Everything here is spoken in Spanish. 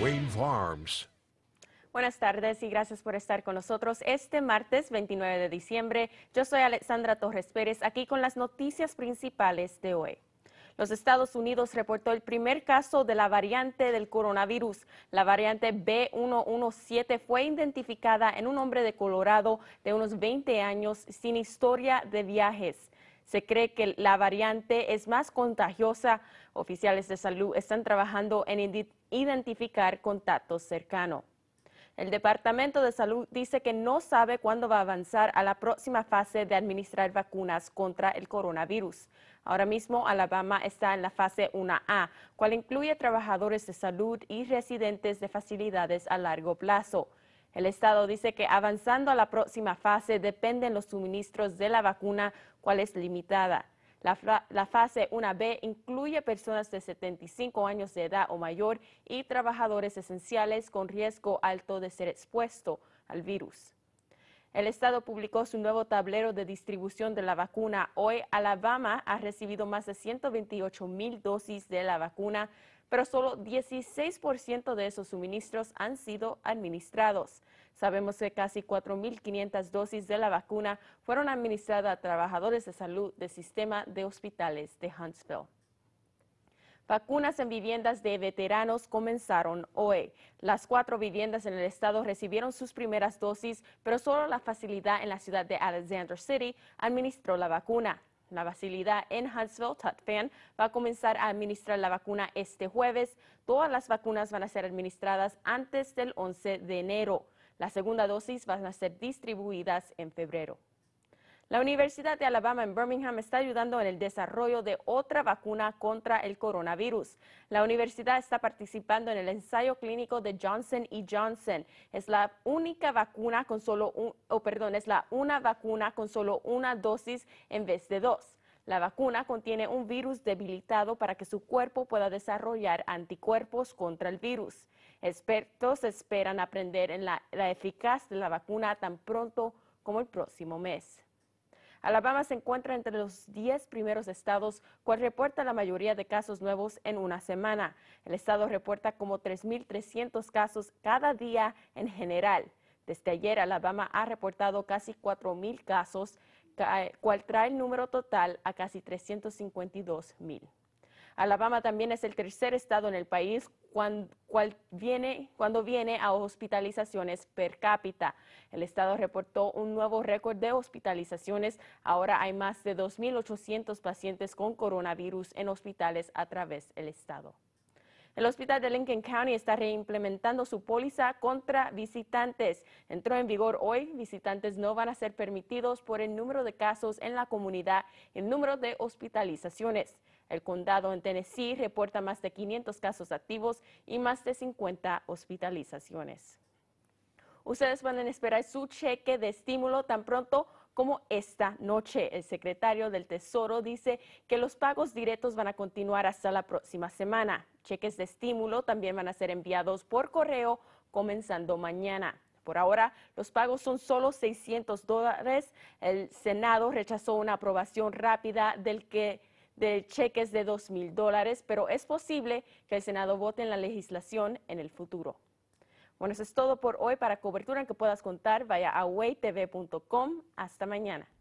Wayne Farms. Buenas tardes y gracias por estar con nosotros este martes 29 de diciembre. Yo soy Alexandra Torres Pérez, aquí con las noticias principales de hoy. Los Estados Unidos reportó el primer caso de la variante del coronavirus. La variante B117 fue identificada en un hombre de Colorado de unos 20 años sin historia de viajes. Se cree que la variante es más contagiosa. Oficiales de salud están trabajando en identificar contactos cercanos. El Departamento de Salud dice que no sabe cuándo va a avanzar a la próxima fase de administrar vacunas contra el coronavirus. Ahora mismo Alabama está en la fase 1A, cual incluye trabajadores de salud y residentes de facilidades a largo plazo. El Estado dice que avanzando a la próxima fase dependen los suministros de la vacuna, cual es limitada. La, fase 1B incluye personas de 75 años de edad o mayor y trabajadores esenciales con riesgo alto de ser expuesto al virus. El Estado publicó su nuevo tablero de distribución de la vacuna. Hoy, Alabama ha recibido más de 128 mil dosis de la vacuna pero solo 16% de esos suministros han sido administrados. Sabemos que casi 4.500 dosis de la vacuna fueron administradas a trabajadores de salud del sistema de hospitales de Huntsville. Vacunas en viviendas de veteranos comenzaron hoy. Las cuatro viviendas en el estado recibieron sus primeras dosis, pero solo la facilidad en la ciudad de Alexander City administró la vacuna. La facilidad en Huntsville, Tutfan, va a comenzar a administrar la vacuna este jueves. Todas las vacunas van a ser administradas antes del 11 de enero. La segunda dosis van a ser distribuidas en febrero. La Universidad de Alabama en Birmingham está ayudando en el desarrollo de otra vacuna contra el coronavirus. La universidad está participando en el ensayo clínico de Johnson Johnson. Es la única vacuna con solo perdón, es la una vacuna con solo una dosis en vez de dos. La vacuna contiene un virus debilitado para que su cuerpo pueda desarrollar anticuerpos contra el virus. Expertos esperan aprender en la, eficacia de la vacuna tan pronto como el próximo mes. Alabama se encuentra entre los 10 primeros estados, cual reporta la mayoría de casos nuevos en una semana. El estado reporta como 3.300 casos cada día en general. Desde ayer, Alabama ha reportado casi 4.000 casos, cual trae el número total a casi 352.000. Alabama también es el tercer estado en el país cuando, viene, cuando viene a hospitalizaciones per cápita. El estado reportó un nuevo récord de hospitalizaciones. Ahora hay más de 2.800 pacientes con coronavirus en hospitales a través del estado. El hospital de Lincoln County está reimplementando su póliza contra visitantes. Entró en vigor hoy. Visitantes no van a ser permitidos por el número de casos en la comunidad, el número de hospitalizaciones. El condado en Tennessee reporta más de 500 casos activos y más de 50 hospitalizaciones. Ustedes van a esperar su cheque de estímulo tan pronto como esta noche. El secretario del Tesoro dice que los pagos directos van a continuar hasta la próxima semana. Cheques de estímulo también van a ser enviados por correo comenzando mañana. Por ahora, los pagos son solo 600 dólares. El Senado rechazó una aprobación rápida del que de cheques de dos mil dólares, pero es posible que el Senado vote en la legislación en el futuro. Bueno, eso es todo por hoy. Para cobertura que puedas contar, vaya a waytv.com. Hasta mañana.